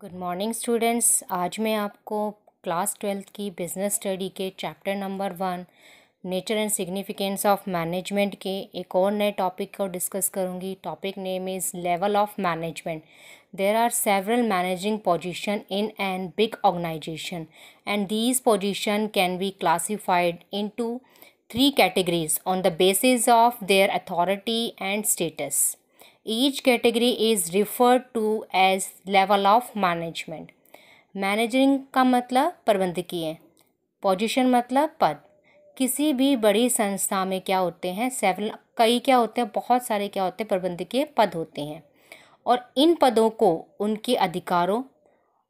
Good morning students आज मैं आपको क्लास ट्वेल्थ की बिजनेस स्टडी के chapter number one nature and significance of management के एक और नए टॉपिक को डिस्कस करूंगी topic name is level of management there are several managing position in an big organization and these position can be classified into three categories on the basis of their authority and status Each category is referred to as level of management. Managing का मतलब प्रबंधकीय position मतलब पद किसी भी बड़ी संस्था में क्या होते हैं सेवन कई क्या होते हैं बहुत सारे क्या होते हैं प्रबंधकीय पद होते हैं और इन पदों को उनके अधिकारों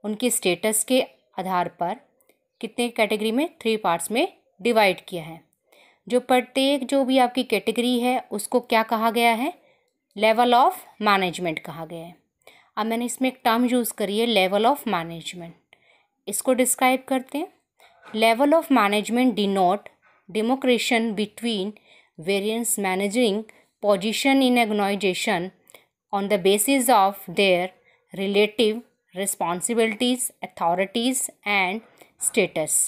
उनके स्टेटस के आधार पर कितने कैटेगरी में थ्री पार्ट्स में डिवाइड किया है जो प्रत्येक जो भी आपकी कैटेगरी है उसको क्या कहा गया है लेवल ऑफ मैनेजमेंट कहा गया है अब मैंने इसमें एक टर्म यूज़ करी है लेवल ऑफ मैनेजमेंट इसको डिस्क्राइब करते हैं level of management denote demarcation between various managing position in organization on the basis of their relative responsibilities authorities and status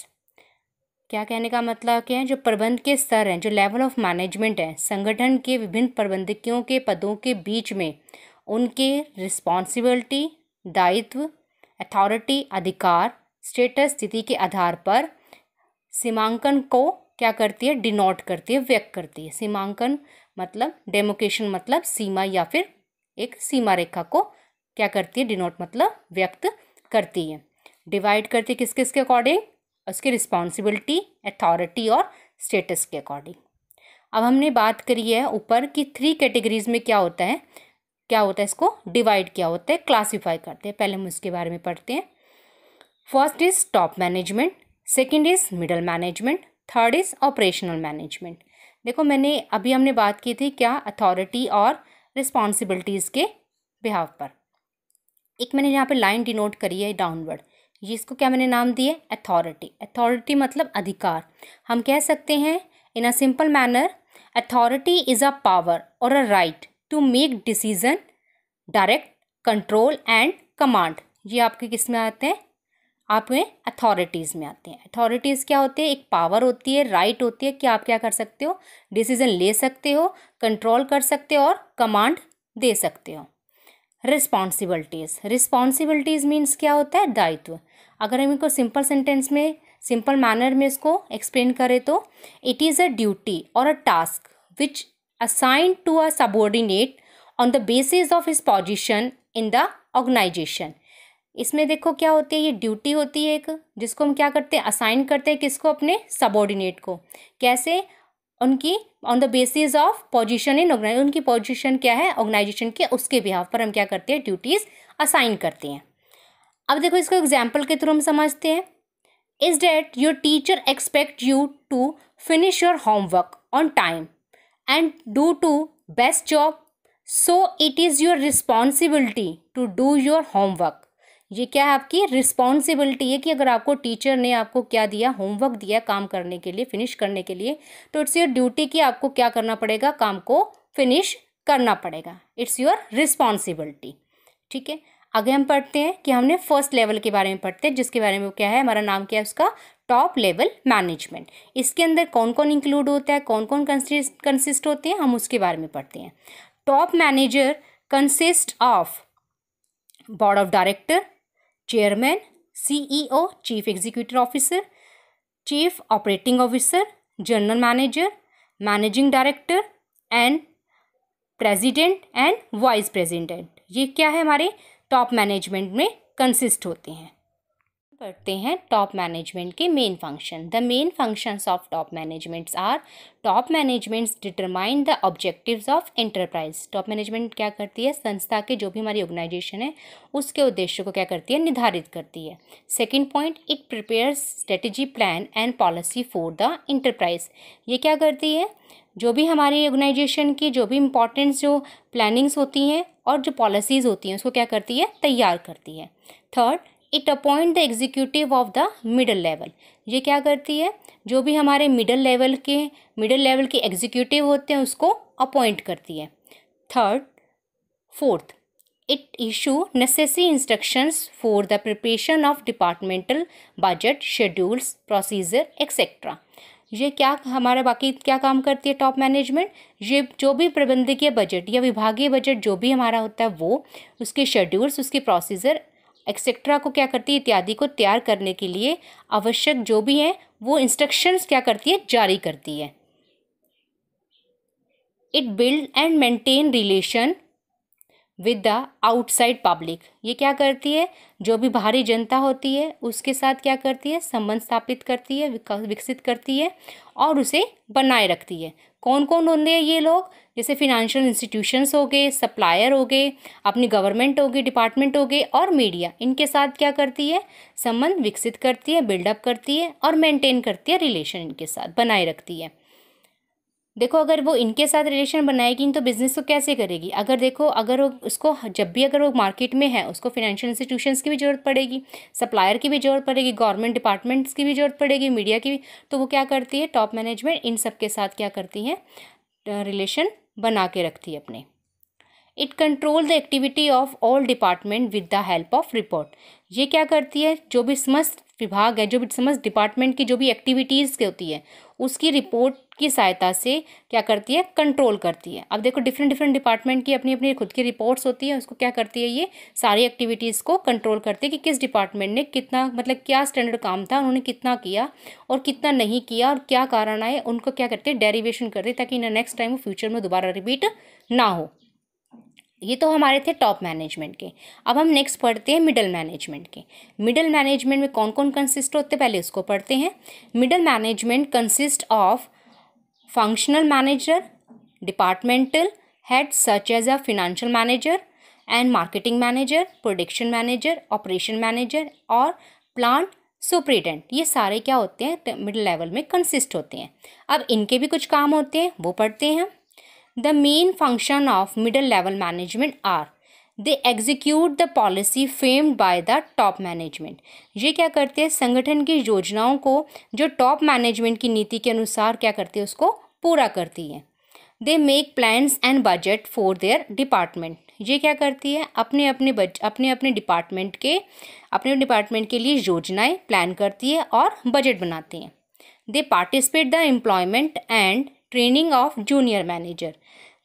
क्या कहने का मतलब क्या है जो प्रबंध के स्तर हैं जो लेवल ऑफ मैनेजमेंट है संगठन के विभिन्न प्रबंधकियों के पदों के बीच में उनके रिस्पॉन्सिबिलिटी दायित्व अथॉरिटी अधिकार स्टेटस स्थिति के आधार पर सीमांकन को क्या करती है डिनोट करती है व्यक्त करती है सीमांकन मतलब डेमोकेशन मतलब सीमा या फिर एक सीमा रेखा को क्या करती है डिनोट मतलब व्यक्त करती है डिवाइड करती है किस किस के अकॉर्डिंग उसकी रिस्पॉन्सिबिलिटी अथॉरिटी और स्टेटस के अकॉर्डिंग अब हमने बात करी है ऊपर कि थ्री कैटेगरीज में क्या होता है क्या होता है इसको डिवाइड क्या होता है क्लासीफाई करते हैं पहले हम इसके बारे में पढ़ते हैं first is top management second is middle management third is operational management देखो मैंने अभी हमने बात की थी क्या अथॉरिटी और रिस्पॉन्सिबिलिटीज़ के बिहाव पर एक मैंने यहाँ पे लाइन डिनोट करी है डाउनवर्ड ये इसको क्या मैंने नाम दिए अथॉरिटी अथॉरिटी मतलब अधिकार हम कह सकते हैं in a simple manner authority is a power और a right to make decision direct control and command ये आपके किस में आते हैं आपके अथॉरिटीज़ में आते हैं अथॉरिटीज़ क्या होते हैं एक पावर होती है राइट होती है कि आप क्या कर सकते हो डिसीजन ले सकते हो कंट्रोल कर सकते हो और कमांड दे सकते हो रिस्पॉन्सिबिलिटीज़ रिस्पॉन्सिबिलिटीज़ मीन्स क्या होता है दायित्व अगर हम इनको सिंपल सेंटेंस में सिंपल मैनर में इसको एक्सप्लेन करें तो इट इज़ अ ड्यूटी और a task which assign to a subordinate on the basis of his position in the organization इसमें देखो क्या होती है ये ड्यूटी होती है एक जिसको हम क्या करते हैं असाइन करते हैं किसको अपने सबॉर्डिनेट को कैसे उनकी on the basis of position in उनकी पोजिशन क्या है ऑर्गेनाइजेशन के उसके बिहाफ पर हम क्या करते हैं ड्यूटीज़ असाइन करते हैं अब देखो इसको एग्जाम्पल के थ्रू हम समझते हैं is that your teacher expect you to finish your homework on time and do to best job so it is your responsibility to do your homework ये क्या है आपकी रिस्पॉन्सिबिलिटी है कि अगर आपको टीचर ने आपको क्या दिया होमवर्क दिया काम करने के लिए फिनिश करने के लिए तो इट्स योर ड्यूटी कि आपको क्या करना पड़ेगा काम को फिनिश करना पड़ेगा इट्स योर रिस्पॉन्सिबिलिटी ठीक है आगे हम पढ़ते हैं कि हमने फर्स्ट लेवल के बारे में पढ़ते हैं जिसके बारे में क्या है हमारा नाम क्या है उसका टॉप लेवल मैनेजमेंट इसके अंदर कौन कौन इंक्लूड होता है कौन कौन कंसिस्ट होते हैं हम उसके बारे में पढ़ते हैं top manager consist of board of director chairman CEO chief executive officer chief operating officer general manager managing director and president and vice president ये क्या है हमारे टॉप मैनेजमेंट में कंसिस्ट होते हैं करते हैं टॉप मैनेजमेंट के main function the main functions of top managements are top managements determine the objectives of enterprise top management क्या करती है संस्था के जो भी हमारी ऑर्गेनाइजेशन है उसके उद्देश्य को क्या करती है निर्धारित करती है second point it prepare strategy plan and policy for the enterprise ये क्या करती है जो भी हमारी ऑर्गेनाइजेशन की जो भी इंपॉर्टेंट जो प्लानिंग्स होती हैं और जो पॉलिसीज़ होती हैं उसको क्या करती है तैयार करती है third it appoint the executive of the middle level ये क्या करती है जो भी हमारे मिडल लेवल के मिडल लेवल के एग्जीक्यूटिव होते हैं उसको अपॉइंट करती है third fourth it issue necessary instructions for the preparation of departmental budget schedules procedure etcetera ये क्या हमारा बाकी क्या काम करती है टॉप मैनेजमेंट ये जो भी प्रबंधकीय बजट या विभागीय बजट जो भी हमारा होता है वो उसके शेड्यूल्स उसके प्रोसीजर एक्सेट्रा को क्या करती है इत्यादि को तैयार करने के लिए आवश्यक जो भी है वो इंस्ट्रक्शंस क्या करती है जारी करती है it build and maintain relation with the outside public ये क्या करती है जो भी बाहरी जनता होती है उसके साथ क्या करती है संबंध स्थापित करती है विकसित करती है और उसे बनाए रखती है कौन कौन होंगे ये लोग जैसे फिनेंशियल इंस्टीट्यूशंस हो गए सप्लायर हो गए अपनी गवर्नमेंट हो गई डिपार्टमेंट हो गए और मीडिया इनके साथ क्या करती है संबंध विकसित करती है बिल्डअप करती है और मेंटेन करती है रिलेशन इनके साथ बनाए रखती है देखो अगर वो इनके साथ रिलेशन बनाएगी तो बिज़नेस को तो कैसे करेगी अगर देखो अगर वो उसको जब भी अगर वो मार्केट में है उसको फिनेंशियल इंस्टीट्यूशंस की भी ज़रूरत पड़ेगी सप्लायर की भी ज़रूरत पड़ेगी गवर्नमेंट डिपार्टमेंट्स की भी ज़रूरत पड़ेगी मीडिया की भी तो वो क्या करती है टॉप मैनेजमेंट इन सब के साथ क्या करती है रिलेशन बना के रखती है अपने it control the activity of all department with the help of report ये क्या करती है जो भी समस्त विभाग है जो भी समझ डिपार्टमेंट की जो भी एक्टिविटीज़ की होती है उसकी रिपोर्ट की सहायता से क्या करती है कंट्रोल करती है अब देखो डिफरेंट डिफरेंट डिपार्टमेंट की अपनी अपनी खुद की रिपोर्ट्स होती है उसको क्या करती है ये सारी एक्टिविटीज़ को कंट्रोल करती है कि किस डिपार्टमेंट ने कितना मतलब क्या स्टैंडर्ड काम था उन्होंने कितना किया और कितना नहीं किया और क्या कारण आए उनको क्या करते हैं डेरिवेशन करते ताकि इन्हें नेक्स्ट टाइम वो फ्यूचर में दोबारा रिपीट ना हो ये तो हमारे थे टॉप मैनेजमेंट के अब हम नेक्स्ट पढ़ते हैं मिडिल मैनेजमेंट के मिडिल मैनेजमेंट में कौन कौन कंसिस्ट होते हैं पहले उसको पढ़ते हैं middle management consist of functional manager departmental head such as a financial manager and marketing manager production manager operation manager और प्लांट सुप्रिटेंट ये सारे क्या होते हैं मिडिल तो लेवल में कंसिस्ट होते हैं अब इनके भी कुछ काम होते हैं वो पढ़ते हैं The main function of middle level management are they execute the policy framed by the top management ये क्या करते हैं संगठन की योजनाओं को जो टॉप मैनेजमेंट की नीति के अनुसार क्या करती है उसको पूरा करती है they make plans and budget for their department ये क्या करती है अपने अपने बज अपने अपने डिपार्टमेंट के अपने डिपार्टमेंट के लिए योजनाएं प्लान करती है और बजट बनाती हैं they participate the employment and training of junior manager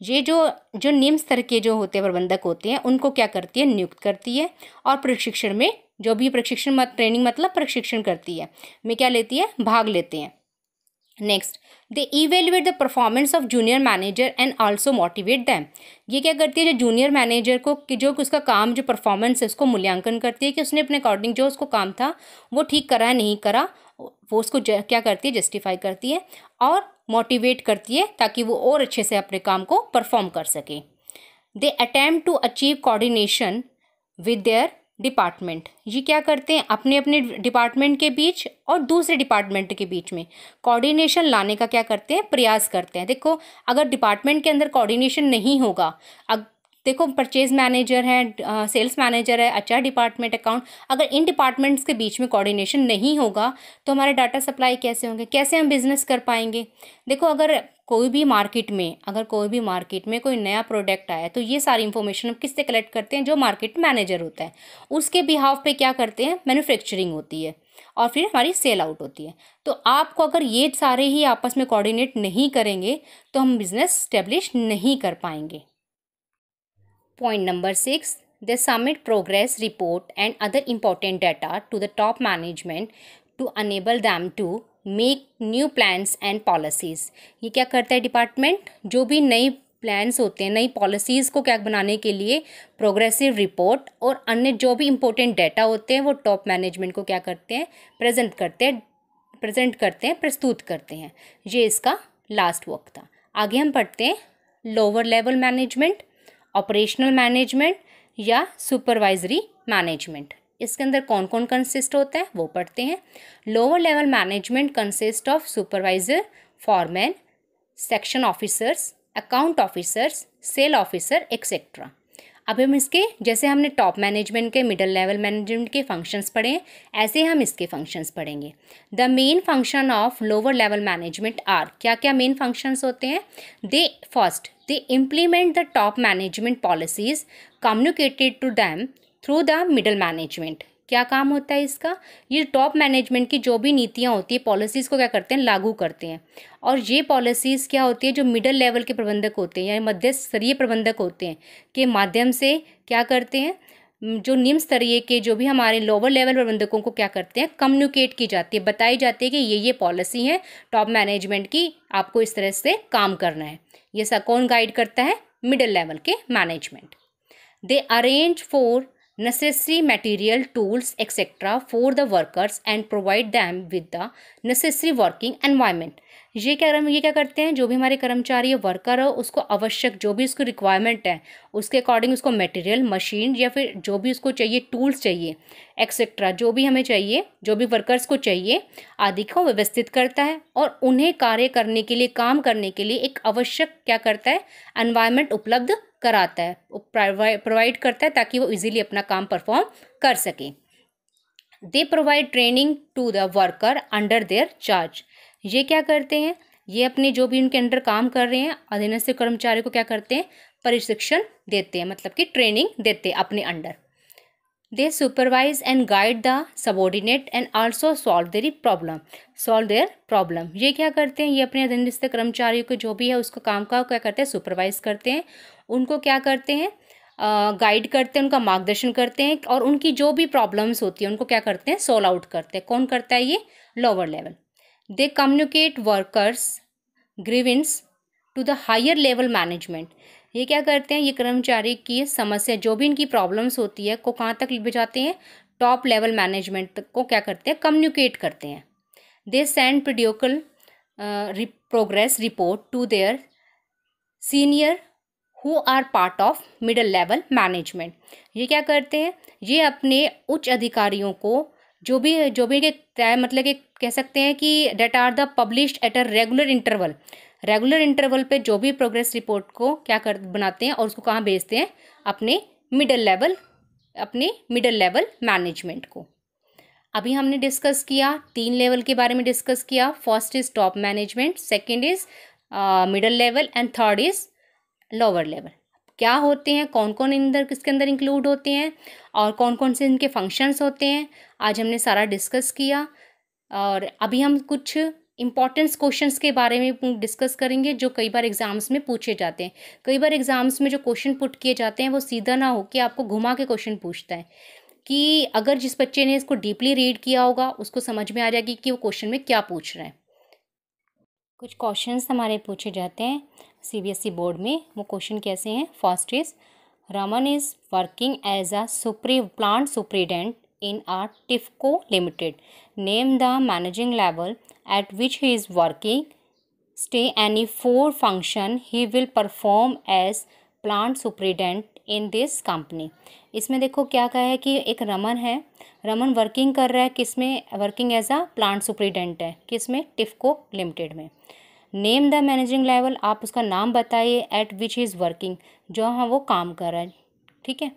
ये जो जो निम्न स्तर के जो होते हैं प्रबंधक होते हैं उनको क्या करती है नियुक्त करती है और प्रशिक्षण में जो भी प्रशिक्षण मत, ट्रेनिंग मतलब प्रशिक्षण करती है में क्या लेती है भाग लेते हैं next they evaluate the performance of junior manager and also motivate them ये क्या करती है जो जूनियर मैनेजर को कि जो उसका काम जो परफॉर्मेंस है उसको मूल्यांकन करती है कि उसने अपने अकॉर्डिंग जो उसको काम था वो ठीक करा है नहीं करा वो उसको क्या करती है जस्टिफाई करती है और मोटिवेट करती है ताकि वो और अच्छे से अपने काम को परफॉर्म कर सकें they attempt to achieve coordination with their department ये क्या करते हैं अपने अपने डिपार्टमेंट के बीच और दूसरे डिपार्टमेंट के बीच में कोऑर्डिनेशन लाने का क्या करते हैं प्रयास करते हैं देखो अगर डिपार्टमेंट के अंदर कोऑर्डिनेशन नहीं होगा देखो परचेज मैनेजर है सेल्स मैनेजर है अच्छा डिपार्टमेंट अकाउंट अगर इन डिपार्टमेंट्स के बीच में कोऑर्डिनेशन नहीं होगा तो हमारे डाटा सप्लाई कैसे होंगे कैसे हम बिज़नेस कर पाएंगे देखो अगर कोई भी मार्केट में अगर कोई भी मार्केट में कोई नया प्रोडक्ट आया तो ये सारी इन्फॉर्मेशन हम किससे कलेक्ट करते हैं जो मार्केट मैनेजर होता है उसके बिहाफ पे क्या करते हैं मैन्युफैक्चरिंग होती है और फिर हमारी सेल आउट होती है तो आपको अगर ये सारे ही आपस में कोऑर्डिनेट नहीं करेंगे तो हम बिज़नेस स्टेब्लिश नहीं कर पाएंगे Point number 6 they submit progress report and other important data to the top management to enable them to make new plans and policies ये क्या करता है डिपार्टमेंट जो भी नई प्लान्स होते हैं नई पॉलिसीज़ को क्या बनाने के लिए प्रोग्रेसिव रिपोर्ट और अन्य जो भी इम्पोर्टेंट डाटा होते हैं वो टॉप मैनेजमेंट को क्या करते हैं प्रेजेंट करते हैं प्रेजेंट करते हैं प्रस्तुत करते हैं ये इसका लास्ट वर्क था आगे हम पढ़ते हैं lower level management operational management या सुपरवाइजरी मैनेजमेंट इसके अंदर कौन कौन कंसिस्ट होता है वो पढ़ते हैं lower level management consist of supervisor foreman section officers account officers sale officer etcetera अब हम इसके जैसे हमने टॉप मैनेजमेंट के मिडल लेवल मैनेजमेंट के फंक्शंस पढ़े ऐसे हम इसके फंक्शंस पढ़ेंगे the main function of lower level management are क्या क्या मेन फंक्शंस होते हैं they first they implement the top management policies communicated to them through the middle management क्या काम होता है इसका ये टॉप मैनेजमेंट की जो भी नीतियाँ होती है पॉलिसीज़ को क्या करते हैं लागू करते हैं और ये पॉलिसीज़ क्या होती है जो मिडल लेवल के प्रबंधक होते हैं यानी मध्य स्तरीय प्रबंधक होते हैं के माध्यम से क्या करते हैं जो निम्न स्तरीय के जो भी हमारे लोअर लेवल प्रबंधकों को क्या करते हैं कम्युनिकेट की जाती है बताई जाती है कि ये ये पॉलिसी है टॉप मैनेजमेंट की आपको इस तरह से काम करना है ये सा कौन गाइड करता है मिडिल लेवल के management they arrange for necessary material tools etc for the workers and provide them with the necessary working environment ये क्या हम ये क्या करते हैं जो भी हमारे कर्मचारी या वर्कर हो उसको आवश्यक जो भी उसको रिक्वायरमेंट है उसके अकॉर्डिंग उसको मटेरियल मशीन या फिर जो भी उसको चाहिए टूल्स चाहिए एक्सेट्रा जो भी हमें चाहिए जो भी वर्कर्स को चाहिए आदि को व्यवस्थित करता है और उन्हें कार्य करने के लिए काम करने के लिए एक आवश्यक क्या करता है एनवायरमेंट उपलब्ध कराता है प्रोवाइड करता है ताकि वो इजीली अपना काम परफॉर्म कर सकें they provide training to the worker under their charge ये क्या करते हैं ये अपने जो भी उनके अंडर काम कर रहे हैं अधीनस्थ कर्मचारी को क्या करते हैं प्रशिक्षण देते हैं मतलब कि ट्रेनिंग देते हैं अपने under they supervise and guide the subordinate and also solve their problem solve their problem ये क्या करते हैं ये अपने अधीनस्थ कर्मचारियों के जो भी है उसको काम का क्या करते हैं सुपरवाइज करते हैं उनको क्या करते हैं गाइड करते हैं उनका मार्गदर्शन करते हैं और उनकी जो भी प्रॉब्लम्स होती है उनको क्या करते हैं सॉल्व आउट करते हैं कौन करता है ये lower level they communicate workers grievance to the higher level management ये क्या करते हैं ये कर्मचारी की समस्या जो भी इनकी प्रॉब्लम्स होती है को कहाँ तक भेजाते हैं टॉप लेवल मैनेजमेंट को क्या करते हैं कम्युनिकेट करते हैं they send periodical progress report to their senior who are part of middle level management ये क्या करते हैं ये अपने उच्च अधिकारियों को जो भी जो भी के मतलब कि कह सकते हैं कि that are the published at a regular interval regular interval पे जो भी प्रोग्रेस रिपोर्ट को क्या कर बनाते हैं और उसको कहाँ भेजते हैं अपने मिडल लेवल अपने मिडल लेवल मैनेजमेंट को अभी हमने डिस्कस किया तीन लेवल के बारे में डिस्कस किया first is top management second is middle level and third is lower level क्या होते हैं कौन कौन अंदर किसके अंदर इंक्लूड होते हैं और कौन कौन से इनके फंक्शंस होते हैं आज हमने सारा डिस्कस किया और अभी हम कुछ इम्पॉर्टेंस क्वेश्चंस के बारे में डिस्कस करेंगे जो कई बार एग्जाम्स में पूछे जाते हैं कई बार एग्जाम्स में जो क्वेश्चन पुट किए जाते हैं वो सीधा ना हो कि आपको घुमा के क्वेश्चन पूछता है कि अगर जिस बच्चे ने इसको डीपली रीड किया होगा उसको समझ में आ जाएगी कि वो क्वेश्चन में क्या पूछ रहे हैं कुछ क्वेश्चंस हमारे पूछे जाते हैं ई बोर्ड e में वो क्वेश्चन कैसे हैं first is Raman is working as a super plant superintendent in R Tifco limited name the managing level at which he is working state any four function he will perform as plant superintendent in this company इसमें देखो क्या कहा है कि एक रमन है Raman working कर रहा है किस में working as a plant superintendent है किस में टिफको लिमिटेड में नेम द मैनेजिंग लेवल आप उसका नाम बताइए एट विच इज़ वर्किंग जो हाँ वो काम कर रहा है ठीक है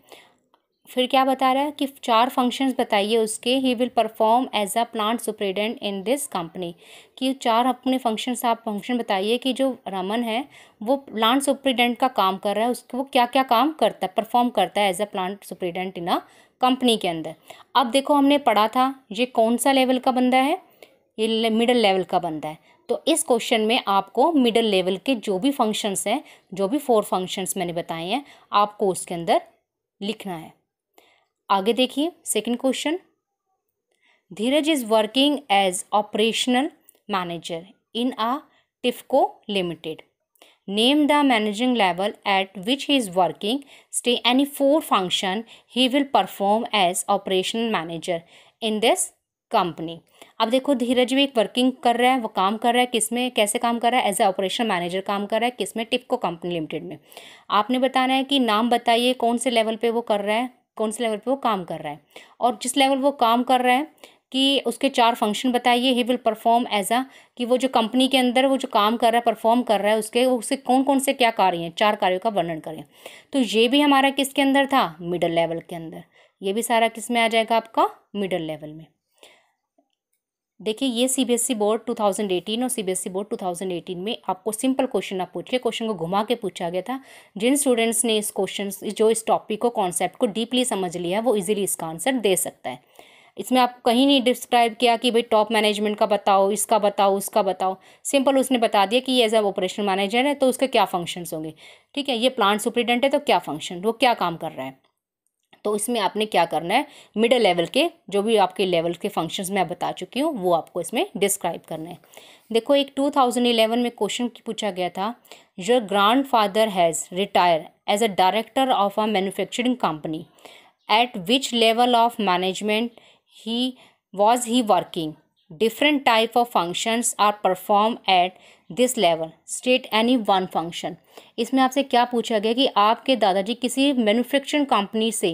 फिर क्या बता रहा है कि चार फंक्शंस बताइए उसके he will perform as a plant superintendent in this company कि चार अपने फंक्शंस आप फंक्शन बताइए कि जो रमन है वो प्लांट सुप्रेडेंट का काम कर रहा है उसको वो क्या क्या काम करता है परफॉर्म करता है as a plant superintendent in a company के अंदर अब देखो हमने पढ़ा था ये कौन सा लेवल का बंदा है ये मिडल लेवल का बंदा है तो इस क्वेश्चन में आपको मिडल लेवल के जो भी फंक्शंस हैं जो भी फोर फंक्शंस मैंने बताए हैं आपको उसके अंदर लिखना है आगे देखिए second question Dheeraj is working as operational manager in a Tifco limited name the managing level at which he is working state any four function he will perform as operational manager in this company अब देखो धीरज भी एक working कर रहा है वो काम कर रहा है किस में कैसे काम कर रहा है एज ए ऑपरेशन मैनेजर काम कर रहा है किस में टिपको कंपनी लिमिटेड में आपने बताना है कि नाम बताइए कौन से लेवल पे वो कर रहा है कौन से लेवल पे वो काम कर रहा है और जिस लेवल वो काम कर रहा है कि उसके चार फंक्शन बताइए he will perform as a कि वो जो कंपनी के अंदर वो जो काम कर रहा है परफॉर्म कर रहा है उसके उसके कौन कौन से क्या कार्य हैं चार कार्यों का वर्णन करें तो ये भी हमारा किसके अंदर था मिडल लेवल के अंदर ये भी सारा किस में आ जाएगा आपका मिडल लेवल में देखिए ये सीबीएसई बोर्ड 2018 और सीबीएसई बोर्ड 2018 में आपको सिंपल क्वेश्चन आप पूछिए क्वेश्चन को घुमा के पूछा गया था जिन स्टूडेंट्स ने इस क्वेश्चन जो इस टॉपिक को कॉन्सेप्ट को डीपली समझ लिया वो इजीली इसका आंसर दे सकता है इसमें आप कहीं नहीं डिस्क्राइब किया कि भाई टॉप मैनेजमेंट का बताओ इसका बताओ उसका बताओ सिंपल उसने बता दिया कि ये एज ए ऑपरेशन मैनेजर है तो उसके क्या फंक्शंस होंगे ठीक है ये प्लांट सुप्रिटेंडेंट है तो क्या फंक्शन वो क्या काम कर रहा है तो इसमें आपने क्या करना है मिडल लेवल के जो भी आपके लेवल के फंक्शंस मैं बता चुकी हूँ वो आपको इसमें डिस्क्राइब करना है देखो एक 2011 में क्वेश्चन पूछा गया था your grandfather has retire as a director of a manufacturing company at which level of management he was he working different type of functions are perform at this level state any one function इसमें आपसे क्या पूछा गया कि आपके दादाजी किसी manufacturing company से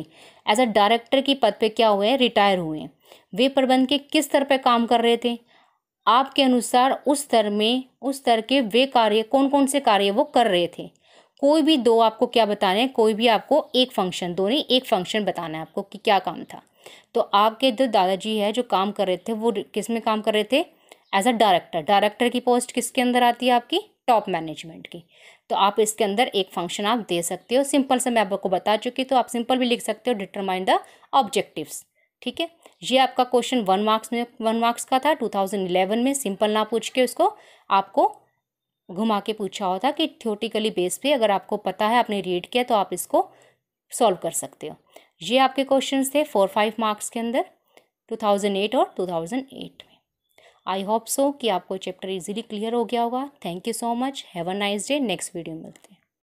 एज अ डायरेक्टर की पद पे क्या हुए रिटायर हुए हैं वे प्रबंध के किस स्तर पर काम कर रहे थे आपके अनुसार उस स्तर में उस स्तर के वे कार्य कौन कौन से कार्य वो कर रहे थे कोई भी दो आपको क्या बताने कोई भी आपको एक फंक्शन दो नहीं एक फंक्शन बताना है आपको कि क्या काम था तो आपके जो दादाजी है जो काम कर रहे थे वो किस में काम कर रहे थे एज अ डायरेक्टर डायरेक्टर की पोस्ट किसके अंदर आती है आपकी टॉप मैनेजमेंट की तो आप इसके अंदर एक फंक्शन आप दे सकते हो सिंपल से मैं आपको बता चुकी तो आप सिंपल भी लिख सकते हो डिटरमाइन द ऑब्जेक्टिव्स ठीक है ये आपका क्वेश्चन वन मार्क्स में वन मार्क्स का था 2011 में सिंपल ना पूछ के उसको आपको घुमा के पूछा होता कि थ्योटिकली बेस पे अगर आपको पता है आपने रीड किया तो आप इसको सॉल्व कर सकते हो ये आपके क्वेश्चन थे फोर फाइव मार्क्स के अंदर एट और 2008 में आई होप सो कि आपको चैप्टर इजीली क्लियर हो गया होगा thank you so much have a nice day next video मिलते हैं